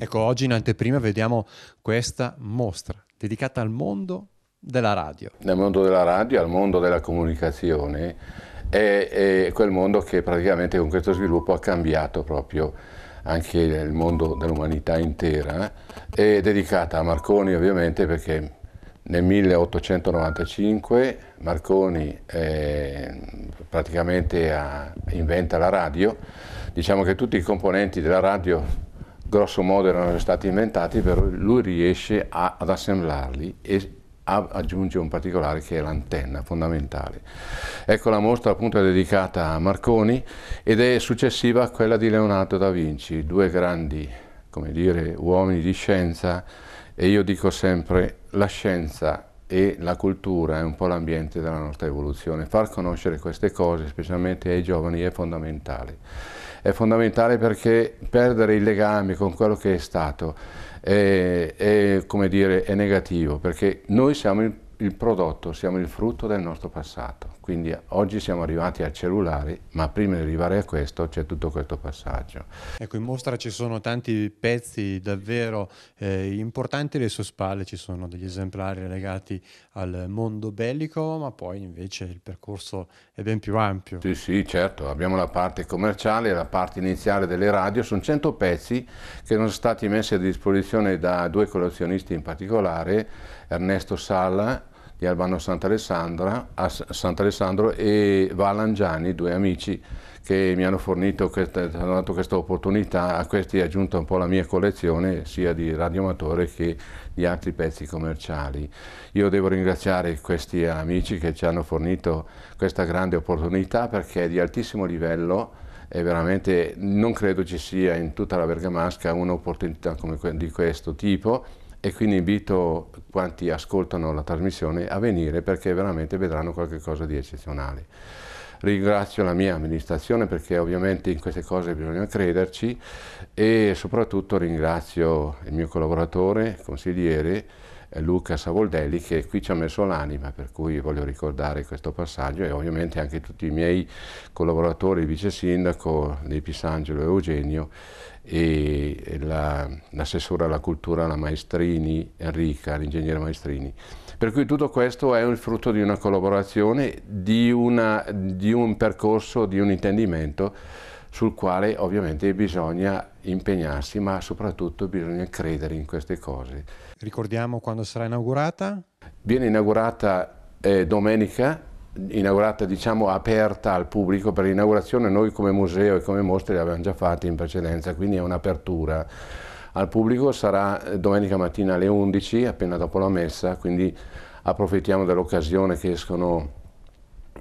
Ecco, oggi in anteprima vediamo questa mostra dedicata al mondo della radio. Nel mondo della radio, al mondo della comunicazione, è, è quel mondo che praticamente con questo sviluppo ha cambiato proprio anche il mondo dell'umanità intera, è dedicata a Marconi ovviamente perché nel 1895 Marconi eh, praticamente ha, inventa la radio, diciamo che tutti i componenti della radio grosso modo erano stati inventati, però lui riesce a, ad assemblarli e a, aggiunge un particolare che è l'antenna fondamentale. Ecco la mostra appunto è dedicata a Marconi ed è successiva a quella di Leonardo da Vinci, due grandi come dire, uomini di scienza e io dico sempre la scienza e la cultura è un po' l'ambiente della nostra evoluzione. Far conoscere queste cose, specialmente ai giovani, è fondamentale. È fondamentale perché perdere i legami con quello che è stato è, è, dire, è negativo, perché noi siamo il il prodotto, siamo il frutto del nostro passato. Quindi oggi siamo arrivati al cellulare, ma prima di arrivare a questo c'è tutto questo passaggio. Ecco, in mostra ci sono tanti pezzi davvero eh, importanti alle sue spalle, ci sono degli esemplari legati al mondo bellico, ma poi invece il percorso è ben più ampio. Sì, sì, certo, abbiamo la parte commerciale, la parte iniziale delle radio, sono 100 pezzi che sono stati messi a disposizione da due collezionisti in particolare, Ernesto Salla di Albano Sant'Alessandro, Sant e Valangiani, due amici che mi hanno fornito questa, hanno questa, opportunità, a questi è aggiunta un po' la mia collezione sia di radioamatore che di altri pezzi commerciali. Io devo ringraziare questi amici che ci hanno fornito questa grande opportunità perché è di altissimo livello e veramente non credo ci sia in tutta la Bergamasca un'opportunità di questo tipo e quindi invito quanti ascoltano la trasmissione a venire perché veramente vedranno qualcosa di eccezionale. Ringrazio la mia amministrazione perché ovviamente in queste cose bisogna crederci e soprattutto ringrazio il mio collaboratore, consigliere, eh, Luca Savoldelli che qui ci ha messo l'anima, per cui voglio ricordare questo passaggio e ovviamente anche tutti i miei collaboratori, il vice sindaco di Pisangelo e Eugenio e l'assessora la, alla cultura, la Maestrini, Enrica, l'ingegnere Maestrini. Per cui tutto questo è il frutto di una collaborazione, di, una, di un percorso, di un intendimento sul quale ovviamente bisogna impegnarsi, ma soprattutto bisogna credere in queste cose. Ricordiamo quando sarà inaugurata? Viene inaugurata eh, domenica, inaugurata diciamo aperta al pubblico, per l'inaugurazione noi come museo e come mostre l'abbiamo già fatta in precedenza, quindi è un'apertura al pubblico, sarà eh, domenica mattina alle 11, appena dopo la messa, quindi approfittiamo dell'occasione che escono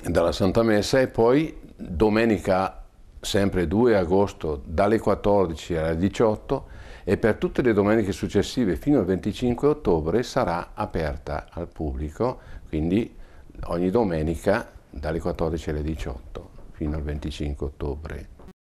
dalla Santa Messa e poi domenica sempre 2 agosto dalle 14 alle 18 e per tutte le domeniche successive fino al 25 ottobre sarà aperta al pubblico, quindi ogni domenica dalle 14 alle 18 fino al 25 ottobre.